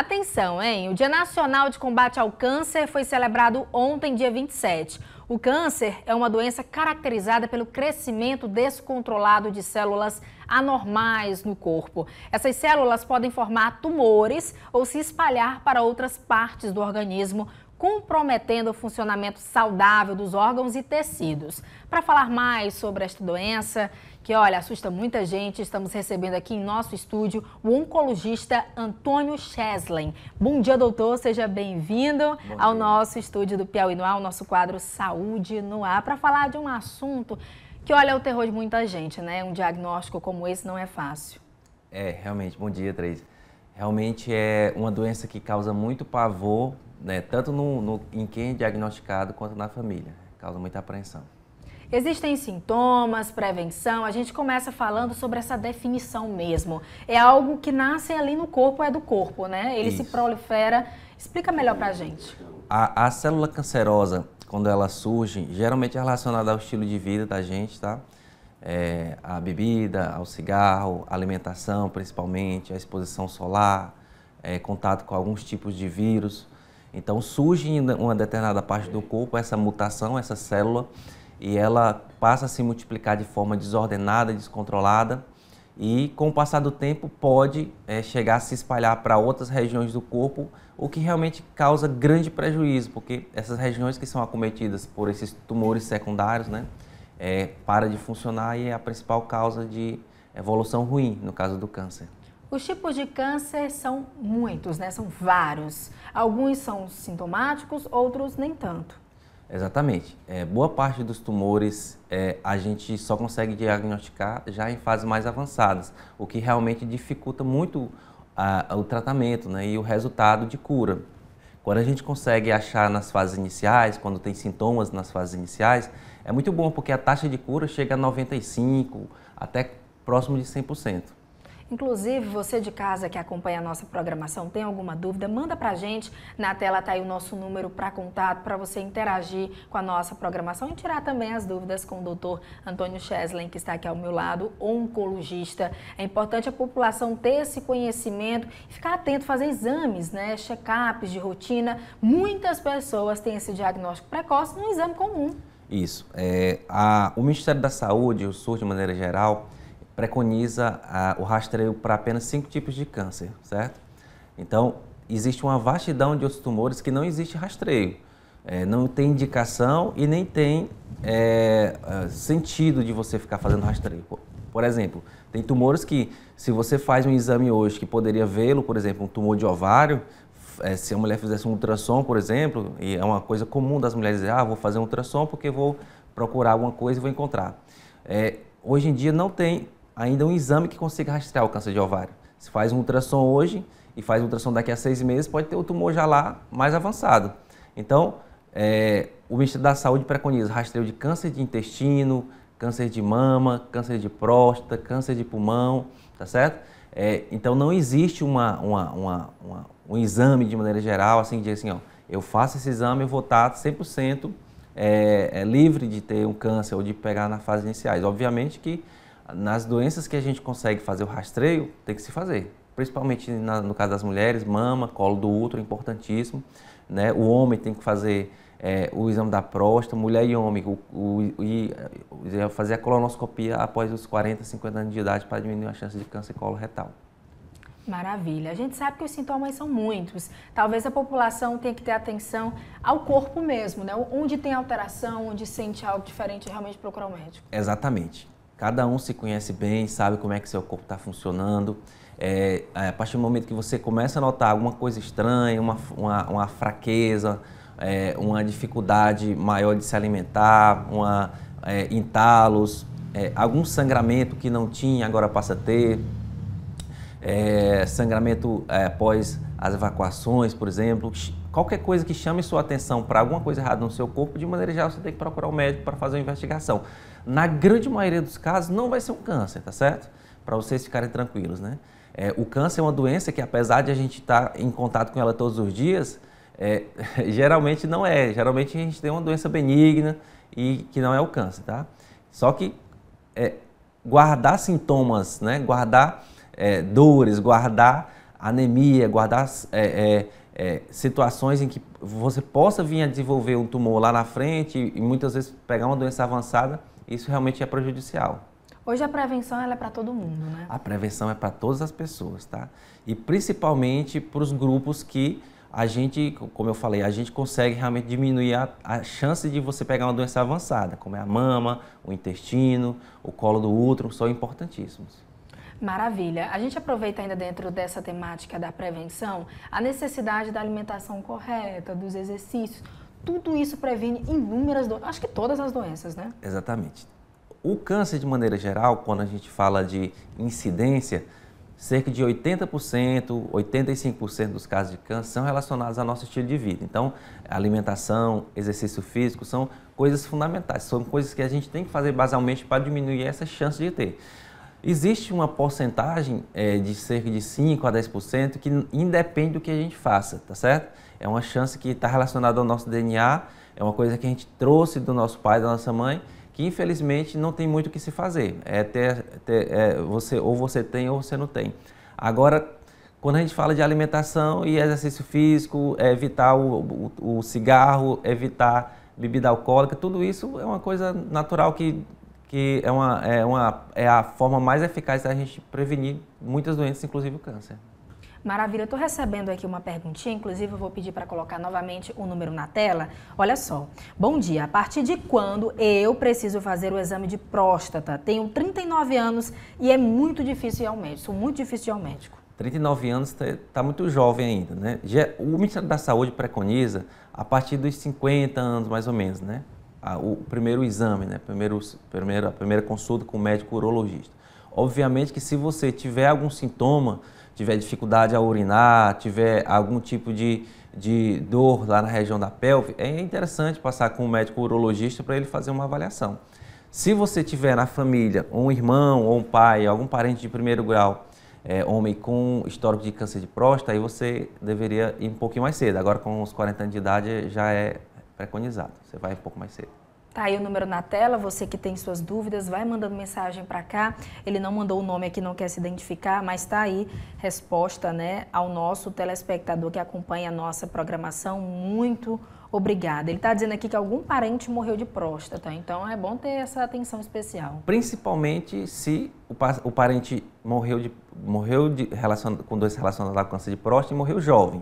Atenção, hein? O Dia Nacional de Combate ao Câncer foi celebrado ontem, dia 27. O câncer é uma doença caracterizada pelo crescimento descontrolado de células anormais no corpo. Essas células podem formar tumores ou se espalhar para outras partes do organismo, comprometendo o funcionamento saudável dos órgãos e tecidos. Para falar mais sobre esta doença, que olha, assusta muita gente, estamos recebendo aqui em nosso estúdio o oncologista Antônio Cheslin. Bom dia, doutor, seja bem-vindo ao nosso estúdio do Piauí no Ar, o nosso quadro Saúde no Ar, para falar de um assunto que olha é o terror de muita gente, né? Um diagnóstico como esse não é fácil. É, realmente. Bom dia, Thaís. Realmente é uma doença que causa muito pavor né, tanto no, no, em quem é diagnosticado quanto na família. Causa muita apreensão. Existem sintomas, prevenção, a gente começa falando sobre essa definição mesmo. É algo que nasce ali no corpo, é do corpo, né? Ele Isso. se prolifera. Explica melhor pra gente. A, a, célula cancerosa, quando ela surge, geralmente é relacionada ao estilo de vida da gente, tá? É, a bebida, ao cigarro, alimentação principalmente, a exposição solar, é, contato com alguns tipos de vírus. Então surge em uma determinada parte do corpo essa mutação, essa célula, e ela passa a se multiplicar de forma desordenada, descontrolada, e com o passar do tempo pode é, chegar a se espalhar para outras regiões do corpo, o que realmente causa grande prejuízo, porque essas regiões que são acometidas por esses tumores secundários, né, é, para de funcionar e é a principal causa de evolução ruim no caso do câncer. Os tipos de câncer são muitos, né? São vários. Alguns são sintomáticos, outros nem tanto. Exatamente. É, boa parte dos tumores é, a gente só consegue diagnosticar já em fases mais avançadas, o que realmente dificulta muito a, a, o tratamento né, e o resultado de cura. Quando a gente consegue achar nas fases iniciais, quando tem sintomas nas fases iniciais, é muito bom porque a taxa de cura chega a 95, até próximo de 100%. Inclusive, você de casa que acompanha a nossa programação, tem alguma dúvida, manda para a gente. Na tela está aí o nosso número para contato, para você interagir com a nossa programação e tirar também as dúvidas com o doutor Antônio Cheslin, que está aqui ao meu lado, oncologista. É importante a população ter esse conhecimento e ficar atento, fazer exames, né? Check-ups de rotina. Muitas pessoas têm esse diagnóstico precoce num exame comum. Isso. É, a, o Ministério da Saúde, o SUS de maneira geral, preconiza ah, o rastreio para apenas cinco tipos de câncer, certo? Então, existe uma vastidão de outros tumores que não existe rastreio. É, não tem indicação e nem tem é, ah, sentido de você ficar fazendo rastreio. Por exemplo, tem tumores que, se você faz um exame hoje que poderia vê-lo, por exemplo, um tumor de ovário, é, se a mulher fizesse um ultrassom, por exemplo, e é uma coisa comum das mulheres dizer, ah, vou fazer um ultrassom porque vou procurar alguma coisa e vou encontrar. É, hoje em dia não tem ainda um exame que consiga rastrear o câncer de ovário. Se faz um ultrassom hoje e faz um ultrassom daqui a seis meses, pode ter o tumor já lá mais avançado. Então, é, o Ministério da Saúde preconiza rastreio de câncer de intestino, câncer de mama, câncer de próstata, câncer de pulmão, tá certo? É, então, não existe uma, uma, uma, uma, um exame de maneira geral, assim, de assim, ó, eu faço esse exame, eu vou estar 100% é, é, livre de ter um câncer ou de pegar na fase iniciais. Obviamente que nas doenças que a gente consegue fazer o rastreio, tem que se fazer. Principalmente na, no caso das mulheres, mama, colo do útero, importantíssimo. Né? O homem tem que fazer é, o exame da próstata, mulher e homem, o, o, e é, fazer a colonoscopia após os 40, 50 anos de idade para diminuir a chance de câncer coloretal. Maravilha. A gente sabe que os sintomas são muitos. Talvez a população tenha que ter atenção ao corpo mesmo, né? Onde tem alteração, onde sente algo diferente, é realmente procurar o um médico. Exatamente. Cada um se conhece bem, sabe como é que seu corpo está funcionando. É, é, a partir do momento que você começa a notar alguma coisa estranha, uma, uma, uma fraqueza, é, uma dificuldade maior de se alimentar, uma, é, entalos, é, algum sangramento que não tinha, agora passa a ter, é, sangramento após as evacuações, por exemplo, qualquer coisa que chame sua atenção para alguma coisa errada no seu corpo, de maneira geral você tem que procurar o um médico para fazer uma investigação. Na grande maioria dos casos, não vai ser um câncer, tá certo? Para vocês ficarem tranquilos, né? É, o câncer é uma doença que, apesar de a gente estar tá em contato com ela todos os dias, é, geralmente não é. Geralmente a gente tem uma doença benigna e que não é o câncer, tá? Só que é, guardar sintomas, né? Guardar é, dores, guardar anemia, guardar é, é, é, situações em que você possa vir a desenvolver um tumor lá na frente e muitas vezes pegar uma doença avançada, isso realmente é prejudicial. Hoje a prevenção é para todo mundo, né? A prevenção é para todas as pessoas, tá? E principalmente para os grupos que a gente, como eu falei, a gente consegue realmente diminuir a, a, chance de você pegar uma doença avançada, como é a mama, o intestino, o colo do útero, são importantíssimos. Maravilha. A gente aproveita ainda dentro dessa temática da prevenção a necessidade da alimentação correta, dos exercícios. Tudo isso previne inúmeras doenças, acho que todas as doenças, né? Exatamente. O câncer, de maneira geral, quando a gente fala de incidência, cerca de 80%, 85% dos casos de câncer são relacionados ao nosso estilo de vida. Então, alimentação, exercício físico são coisas fundamentais, são coisas que a gente tem que fazer basalmente para diminuir essa chance de ter. Existe uma porcentagem é, de cerca de 5% a 10% que independe do que a gente faça, tá certo? É uma chance que está relacionada ao nosso DNA, é uma coisa que a gente trouxe do nosso pai, da nossa mãe, que infelizmente não tem muito o que se fazer. É ter, ter é, você, ou você tem ou você não tem. Agora, quando a gente fala de alimentação e exercício físico, é evitar o, o, o cigarro, evitar bebida alcoólica, tudo isso é uma coisa natural que que é, uma, é, uma, é a forma mais eficaz da gente prevenir muitas doenças, inclusive o câncer. Maravilha, eu estou recebendo aqui uma perguntinha, inclusive eu vou pedir para colocar novamente o número na tela. Olha só. Bom dia, a partir de quando eu preciso fazer o exame de próstata? Tenho 39 anos e é muito difícil ir ao médico, muito difícil ir ao médico. 39 anos está tá muito jovem ainda, né? o Ministério da Saúde preconiza a partir dos 50 anos, mais ou menos, né? a, o primeiro exame, né? primeiro, primeiro, a primeira consulta com o médico urologista. Obviamente que se você tiver algum sintoma, tiver dificuldade a urinar, tiver algum tipo de, de dor lá na região da pelve, é interessante passar com o médico urologista para ele fazer uma avaliação. Se você tiver na família um irmão ou um pai, algum parente de primeiro grau, é, homem com histórico de câncer de próstata, aí você deveria ir um pouquinho mais cedo. Agora, com os 40 anos de idade, já é preconizado. Você vai um pouco mais cedo. Tá aí o número na tela, você que tem suas dúvidas, vai mandando mensagem para cá. Ele não mandou o nome aqui, não quer se identificar, mas tá aí resposta, né, ao nosso telespectador que acompanha a nossa programação. Muito obrigada. Ele está dizendo aqui que algum parente morreu de próstata, então é bom ter essa atenção especial. Principalmente se o, o parente morreu de morreu de relacion, com dois relacionados ao câncer de próstata e morreu jovem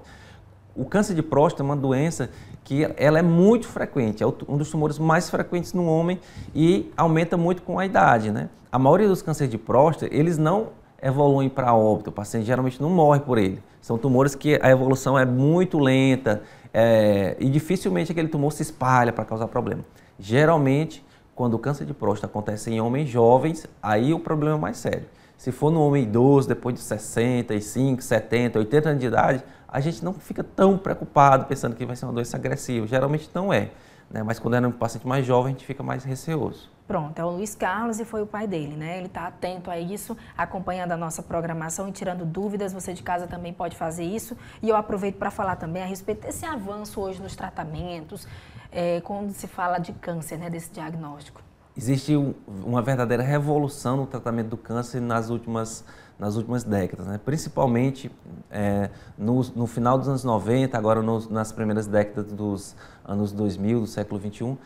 o câncer de próstata é uma doença que ela é muito frequente, é um dos tumores mais frequentes no homem e aumenta muito com a idade, né? A maioria dos cânceres de próstata, eles não evoluem para óbito, o paciente geralmente não morre por ele. São tumores que a evolução é muito lenta é, e dificilmente aquele tumor se espalha para causar problema. Geralmente, quando o câncer de próstata acontece em homens jovens, aí o problema é mais sério. Se for no homem idoso, depois de 65, 70, 80 anos de idade, a gente não fica tão preocupado pensando que vai ser uma doença agressiva. Geralmente não é. Né? Mas quando é um paciente mais jovem, a gente fica mais receoso. Pronto, é o Luiz Carlos e foi o pai dele, né? Ele está atento a isso, acompanhando a nossa programação e tirando dúvidas. Você de casa também pode fazer isso. E eu aproveito para falar também a respeito desse avanço hoje nos tratamentos, é, quando se fala de câncer, né? Desse diagnóstico. Existe um, uma verdadeira revolução no tratamento do câncer nas últimas nas últimas décadas, né? principalmente é, no, no, final dos anos 90, agora nas primeiras décadas dos anos 2000, do século 21,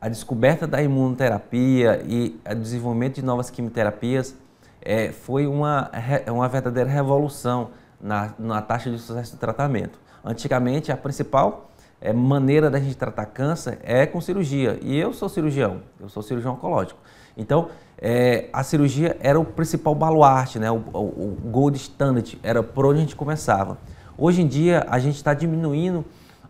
a descoberta da imunoterapia e o desenvolvimento de novas quimioterapias é, foi uma, uma verdadeira revolução na, na taxa de sucesso do tratamento. Antigamente, a principal é, maneira da gente tratar câncer é com cirurgia. E eu sou cirurgião, eu sou cirurgião oncológico. Então, é, a cirurgia era o principal baluarte, né? o, o, o gold standard, era por onde a gente começava. Hoje em dia, a gente está diminuindo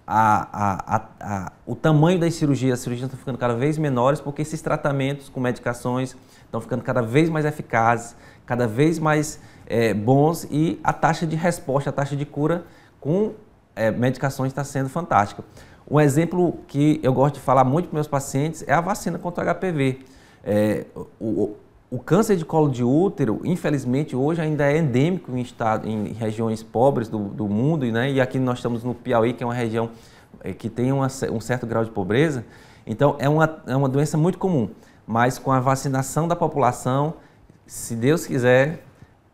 a, a, a, o tamanho das cirurgias. As cirurgias estão ficando cada vez menores porque esses tratamentos com medicações estão ficando cada vez mais eficazes, cada vez mais é, bons e a taxa de resposta, a taxa de cura com é, medicações está sendo fantástica. Um exemplo que eu gosto de falar muito para meus pacientes é a vacina contra o HPV. É, o, o câncer de colo de útero, infelizmente, hoje ainda é endêmico em, estado, em regiões pobres do, do mundo, né? e aqui nós estamos no Piauí, que é uma região é, que tem uma, um certo grau de pobreza. Então, é uma, é uma doença muito comum, mas com a vacinação da população, se Deus quiser,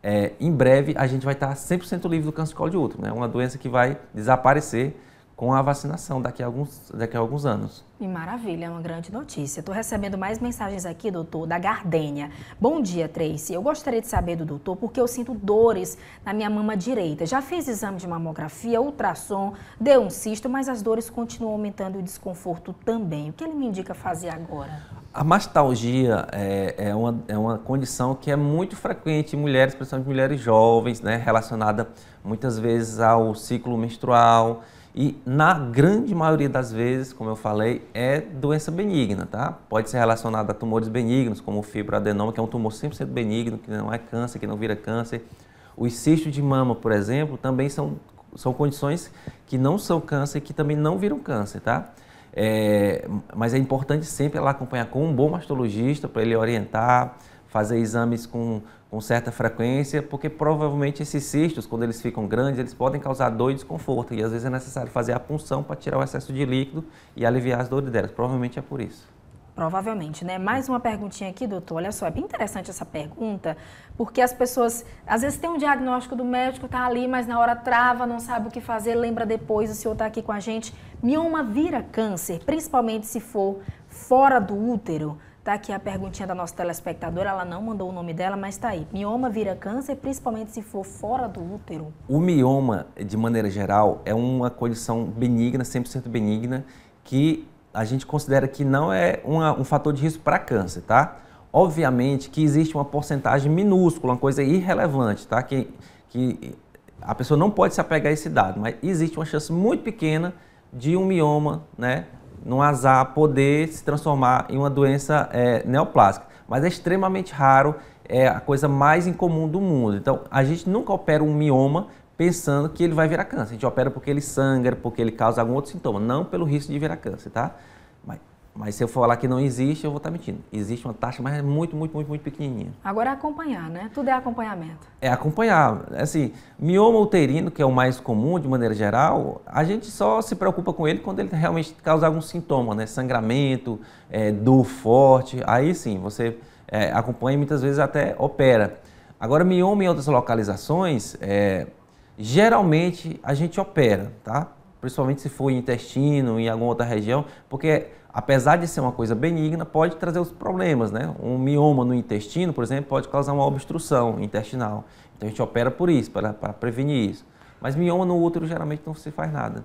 é, em breve a gente vai estar 100% livre do câncer de colo de útero. É né? uma doença que vai desaparecer com a vacinação daqui a alguns, daqui a alguns anos. E maravilha, é uma grande notícia. Estou recebendo mais mensagens aqui, doutor, da Gardênia. Bom dia, Tracy. Eu gostaria de saber do doutor porque eu sinto dores na minha mama direita. Já fiz exame de mamografia, ultrassom, deu um cisto, mas as dores continuam aumentando e o desconforto também. O que ele me indica fazer agora? A mastalgia é, é, uma, é uma condição que é muito frequente em mulheres, principalmente mulheres jovens, né, relacionada muitas vezes ao ciclo menstrual, e na grande maioria das vezes, como eu falei, é doença benigna, tá? Pode ser relacionada a tumores benignos, como o fibroadenoma, que é um tumor 100% benigno, que não é câncer, que não vira câncer. O cisto de mama, por exemplo, também são, são condições que não são câncer, e que também não viram câncer, tá? É, mas é importante sempre ela acompanhar com um bom mastologista para ele orientar, fazer exames com, com certa frequência, porque provavelmente esses cistos, quando eles ficam grandes, eles podem causar dor e desconforto, e às vezes é necessário fazer a punção para tirar o excesso de líquido e aliviar as dores delas. Provavelmente é por isso. Provavelmente, né? Mais uma perguntinha aqui, doutor. Olha só, é bem interessante essa pergunta, porque as pessoas às vezes têm um diagnóstico do médico, tá ali, mas na hora trava, não sabe o que fazer, lembra depois, o senhor está aqui com a gente. Mioma vira câncer, principalmente se for fora do útero. Tá aqui a perguntinha da nossa telespectadora, ela não mandou o nome dela, mas tá aí. Mioma vira câncer, principalmente se for fora do útero? O mioma, de maneira geral, é uma condição benigna, 100% benigna, que a gente considera que não é uma, um fator de risco para câncer, tá? Obviamente que existe uma porcentagem minúscula, uma coisa irrelevante, tá? Que, que a pessoa não pode se apegar a esse dado, mas existe uma chance muito pequena de um mioma, né, num azar poder se transformar em uma doença é, neoplásica. Mas é extremamente raro, é a coisa mais incomum do mundo. Então, a gente nunca opera um mioma pensando que ele vai virar câncer. A gente opera porque ele sangra, porque ele causa algum outro sintoma, não pelo risco de virar câncer, tá? Mas se eu falar que não existe, eu vou estar tá mentindo. Existe uma taxa, mas é muito, muito, muito, muito pequenininha. Agora é acompanhar, né? Tudo é acompanhamento. É acompanhar. Assim, mioma uterino, que é o mais comum de maneira geral, a gente só se preocupa com ele quando ele realmente causa algum sintoma, né? Sangramento, é, dor forte. Aí sim, você é, acompanha e muitas vezes até opera. Agora, mioma em outras localizações, é, geralmente a gente opera, tá? Principalmente se for intestino, em alguma outra região, porque apesar de ser uma coisa benigna, pode trazer os problemas, né? Um mioma no intestino, por exemplo, pode causar uma obstrução intestinal. Então a gente opera por isso, para, para prevenir isso. Mas mioma no útero geralmente não se faz nada.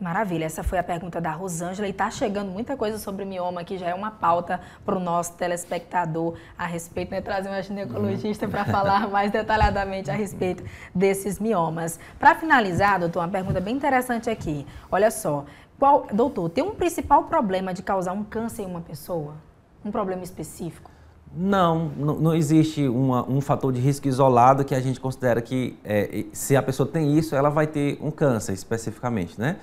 Maravilha, essa foi a pergunta da Rosângela e está chegando muita coisa sobre mioma, que já é uma pauta para o nosso telespectador a respeito, né? Trazer uma ginecologista para falar uhum. mais detalhadamente a respeito desses miomas. Para finalizar, doutor, uma pergunta bem interessante aqui. Olha só, qual, doutor, tem um principal problema de causar um câncer em uma pessoa? Um problema específico? Não, não existe uma, um fator de risco isolado que a gente considera que é, se a pessoa tem isso, ela vai ter um câncer especificamente, né?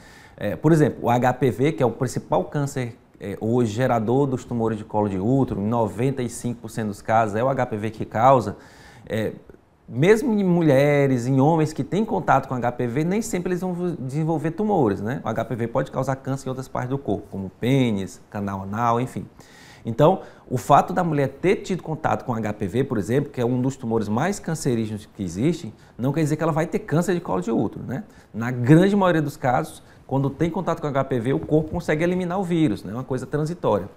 É, por exemplo, o HPV, que é o principal câncer é, hoje gerador dos tumores de colo de útero, 95% dos casos é o HPV que causa. É, mesmo em mulheres, em homens que têm contato com HPV, nem sempre eles vão desenvolver tumores, né? O HPV pode causar câncer em outras partes do corpo, como pênis, canal anal, enfim. Então, o fato da mulher ter tido contato com HPV, por exemplo, que é um dos tumores mais cancerígenos que existem, não quer dizer que ela vai ter câncer de colo de útero, né? Na grande maioria dos casos, quando tem contato com HPV, o corpo consegue eliminar o vírus, né? é né? uma coisa transitória.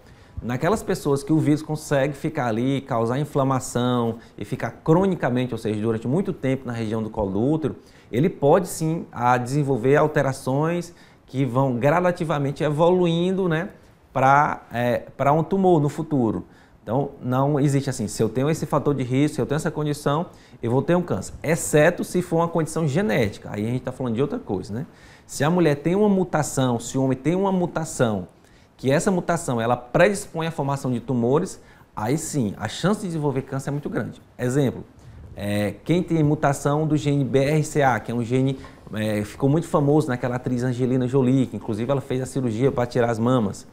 Naquelas pessoas que o vírus consegue ficar ali, causar inflamação e ficar cronicamente, ou seja, durante muito tempo na região do colo do útero, ele pode sim a desenvolver alterações que vão gradativamente evoluindo né, para é, um tumor no futuro. Então, não existe assim, se eu tenho esse fator de risco, se eu tenho essa condição, eu vou ter um câncer. Exceto se for uma condição genética, aí a gente está falando de outra coisa, né? Se a mulher tem uma mutação, se o homem tem uma mutação, que essa mutação ela predispõe à formação de tumores, aí sim, a chance de desenvolver câncer é muito grande. Exemplo, é, quem tem mutação do gene BRCA, que é um gene é, ficou muito famoso naquela atriz Angelina Jolie, que inclusive ela fez a cirurgia para tirar as mamas.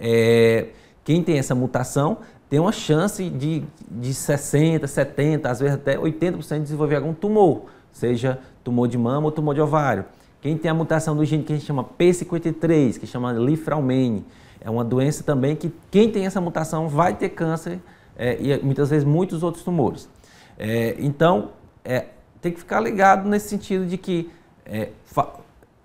É, quem tem essa mutação tem uma chance de, de 60, 70, às vezes até 80% de desenvolver algum tumor, seja tumor de mama ou tumor de ovário. Quem tem a mutação do gene que a gente chama P53, que chama Lifraumene, é uma doença também que quem tem essa mutação vai ter câncer é, e muitas vezes muitos outros tumores. É, então, é, tem que ficar ligado nesse sentido de que é, fa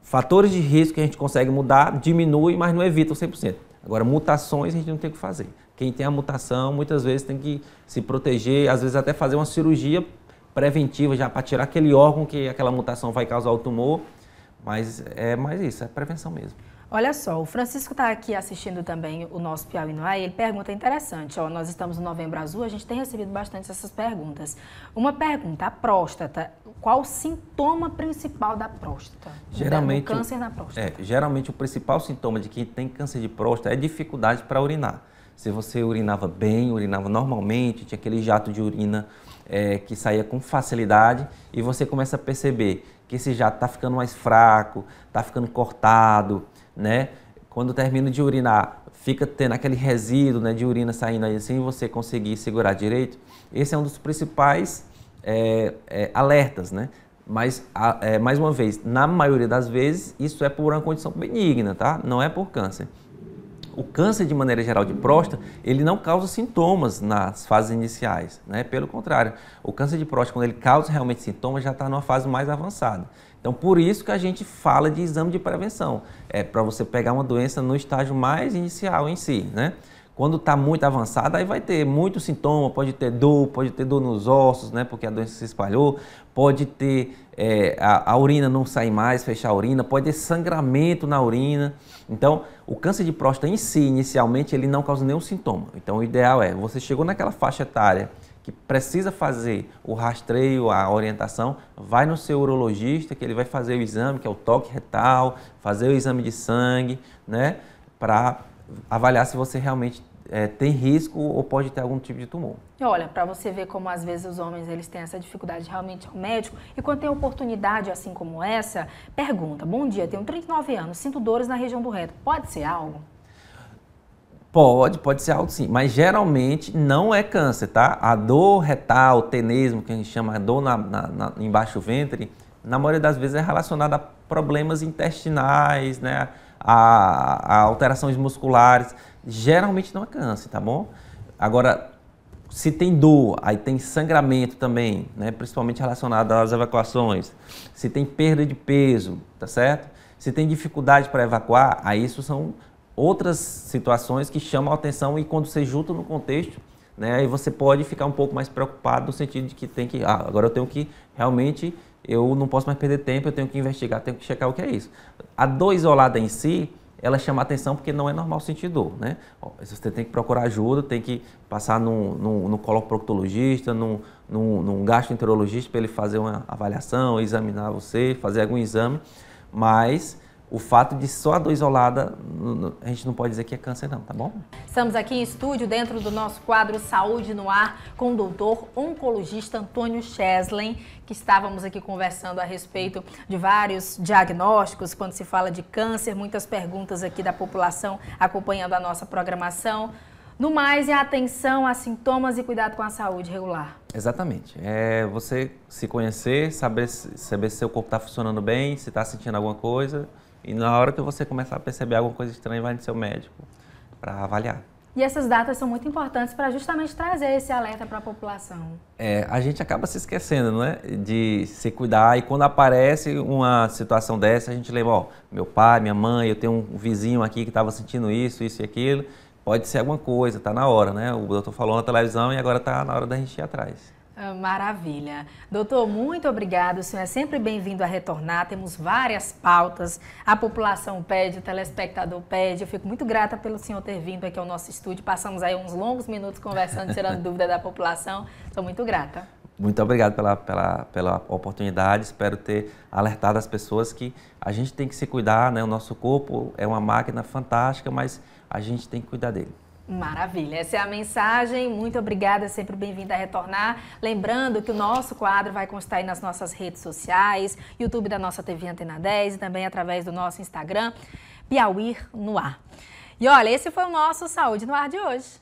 fatores de risco que a gente consegue mudar diminui, mas não evita 100%. Agora, mutações a gente não tem o que fazer quem tem a mutação muitas vezes tem que se proteger, às vezes até fazer uma cirurgia preventiva já para tirar aquele órgão que aquela mutação vai causar o tumor. Mas é mais isso, é prevenção mesmo. Olha só, o Francisco está aqui assistindo também o nosso Piauí no Ar e ele pergunta é interessante. Ó, nós estamos no Novembro Azul, a gente tem recebido bastante essas perguntas. Uma pergunta, a próstata, qual o sintoma principal da próstata? Geralmente, câncer na próstata. É, geralmente o principal sintoma de quem tem câncer de próstata é dificuldade para urinar se você urinava bem, urinava normalmente, tinha aquele jato de urina é, que saía com facilidade e você começa a perceber que esse jato está ficando mais fraco, está ficando cortado, né? Quando termina de urinar, fica tendo aquele resíduo né, de urina saindo aí sem você conseguir segurar direito. Esse é um dos principais é, é, alertas, né? Mas, a, é, mais uma vez, na maioria das vezes, isso é por uma condição benigna, tá? Não é por câncer o câncer de maneira geral de próstata, ele não causa sintomas nas fases iniciais, né? Pelo contrário, o câncer de próstata, quando ele causa realmente sintomas, já está numa fase mais avançada. Então, por isso que a gente fala de exame de prevenção, é para você pegar uma doença no estágio mais inicial em si, né? Quando está muito avançada, aí vai ter muito sintoma, pode ter dor, pode ter dor nos ossos, né, porque a doença se espalhou, pode ter é, a, a urina não sair mais, fechar a urina, pode ter sangramento na urina. Então, o câncer de próstata em si, inicialmente, ele não causa nenhum sintoma. Então, o ideal é, você chegou naquela faixa etária que precisa fazer o rastreio, a orientação, vai no seu urologista, que ele vai fazer o exame, que é o toque retal, fazer o exame de sangue, né, para avaliar se você realmente é, tem risco ou pode ter algum tipo de tumor. olha, para você ver como às vezes os homens eles têm essa dificuldade realmente ao médico, e quando tem oportunidade assim como essa, pergunta: Bom dia, tenho 39 anos, sinto dores na região do reto, pode ser algo? Pode, pode ser algo sim, mas geralmente não é câncer, tá? A dor retal, o tenesmo, que a gente chama dor na, na, na, embaixo do ventre, na maioria das vezes é relacionada a problemas intestinais, né? a, a alterações musculares geralmente não é câncer, tá bom? Agora, se tem dor, aí tem sangramento também, né? principalmente relacionado às evacuações. Se tem perda de peso, tá certo? Se tem dificuldade para evacuar, aí isso são outras situações que chamam a atenção e quando você junta no contexto, né, aí você pode ficar um pouco mais preocupado no sentido de que tem que, ah, agora eu tenho que realmente, eu não posso mais perder tempo, eu tenho que investigar, tenho que checar o que é isso. A dor isolada em si, ela chama atenção porque não é normal sentir dor, né? Você tem que procurar ajuda, tem que passar num, num, num coloproctologista, num, num, num gastroenterologista para ele fazer uma avaliação, examinar você, fazer algum exame, mas o fato de só a dor isolada, a gente não pode dizer que é câncer não, tá bom? Estamos aqui em estúdio dentro do nosso quadro Saúde no Ar com o doutor oncologista Antônio Cheslin, que estávamos aqui conversando a respeito de vários diagnósticos quando se fala de câncer, muitas perguntas aqui da população acompanhando a nossa programação. No mais, é atenção a sintomas e cuidado com a saúde regular. Exatamente. É você se conhecer, saber, saber se seu corpo está funcionando bem, se está sentindo alguma coisa, e na hora que você começar a perceber alguma coisa estranha, vai no seu médico para avaliar. E essas datas são muito importantes para justamente trazer esse alerta para a população. É, a gente acaba se esquecendo, né, de se cuidar e quando aparece uma situação dessa, a gente lembra, ó, meu pai, minha mãe, eu tenho um vizinho aqui que estava sentindo isso, isso e aquilo. Pode ser alguma coisa, tá na hora, né? O doutor falou na televisão e agora tá na hora da gente ir atrás. Ah, maravilha. Doutor, muito obrigado. O senhor é sempre bem-vindo a retornar. Temos várias pautas. A população pede, o telespectador pede. Eu fico muito grata pelo senhor ter vindo aqui ao nosso estúdio. Passamos aí uns longos minutos conversando, tirando dúvida da população. Sou muito grata. Muito obrigado pela, pela, pela oportunidade. Espero ter alertado as pessoas que a gente tem que se cuidar, né? O nosso corpo é uma máquina fantástica, mas a gente tem que cuidar dele. Maravilha, essa é a mensagem. Muito obrigada, sempre bem-vinda a retornar. Lembrando que o nosso quadro vai constar aí nas nossas redes sociais, YouTube da nossa TV Antena 10 e também através do nosso Instagram, Piauí no Ar. E olha, esse foi o nosso Saúde no Ar de hoje.